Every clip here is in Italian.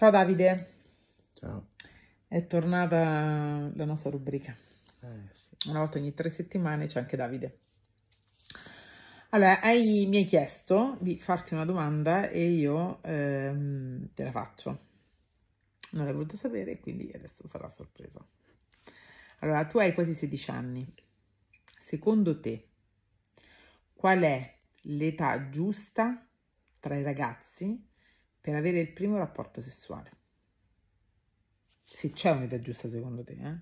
Ciao Davide. Ciao. È tornata la nostra rubrica. Eh, sì. Una volta ogni tre settimane c'è anche Davide. Allora, hai, mi hai chiesto di farti una domanda e io ehm, te la faccio. Non l'hai voluta sapere, quindi adesso sarà sorpresa. Allora, tu hai quasi 16 anni. Secondo te, qual è l'età giusta tra i ragazzi per avere il primo rapporto sessuale? Se c'è un'età giusta secondo te, eh?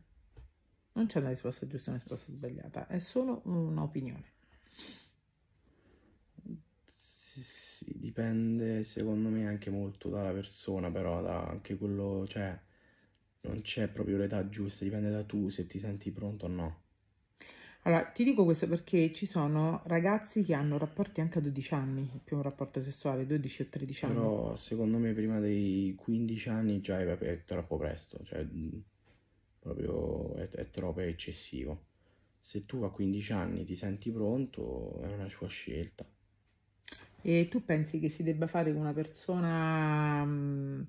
non c'è una risposta giusta e una risposta sbagliata, è solo un'opinione. Sì, sì, dipende secondo me anche molto dalla persona, però da anche quello, cioè non c'è proprio l'età giusta, dipende da tu se ti senti pronto o no. Allora, ti dico questo perché ci sono ragazzi che hanno rapporti anche a 12 anni, più un rapporto sessuale, 12 o 13 anni. Però secondo me prima dei 15 anni già è, troppo presto, cioè mm, proprio è, è troppo eccessivo. Se tu a 15 anni ti senti pronto, è una sua scelta. E tu pensi che si debba fare con una persona... Mh, mm,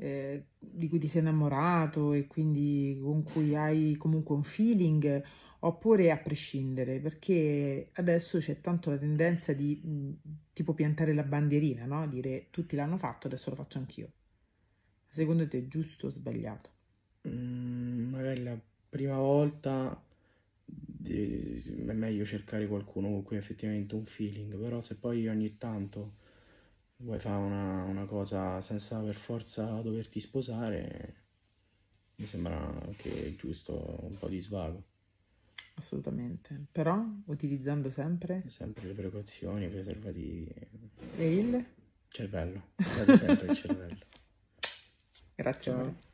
eh, di cui ti sei innamorato e quindi con cui hai comunque un feeling oppure a prescindere perché adesso c'è tanto la tendenza di mm, tipo piantare la bandierina, no? dire tutti l'hanno fatto, adesso lo faccio anch'io. Secondo te è giusto o sbagliato? Mm, magari la prima volta è meglio cercare qualcuno con cui effettivamente un feeling, però se poi ogni tanto vuoi fare una, una cosa senza per forza doverti sposare, mi sembra anche giusto un po' di svago. Assolutamente, però utilizzando sempre... Sempre le precauzioni, i preservativi. E il? Cervello, sempre il cervello. Grazie. Ciao.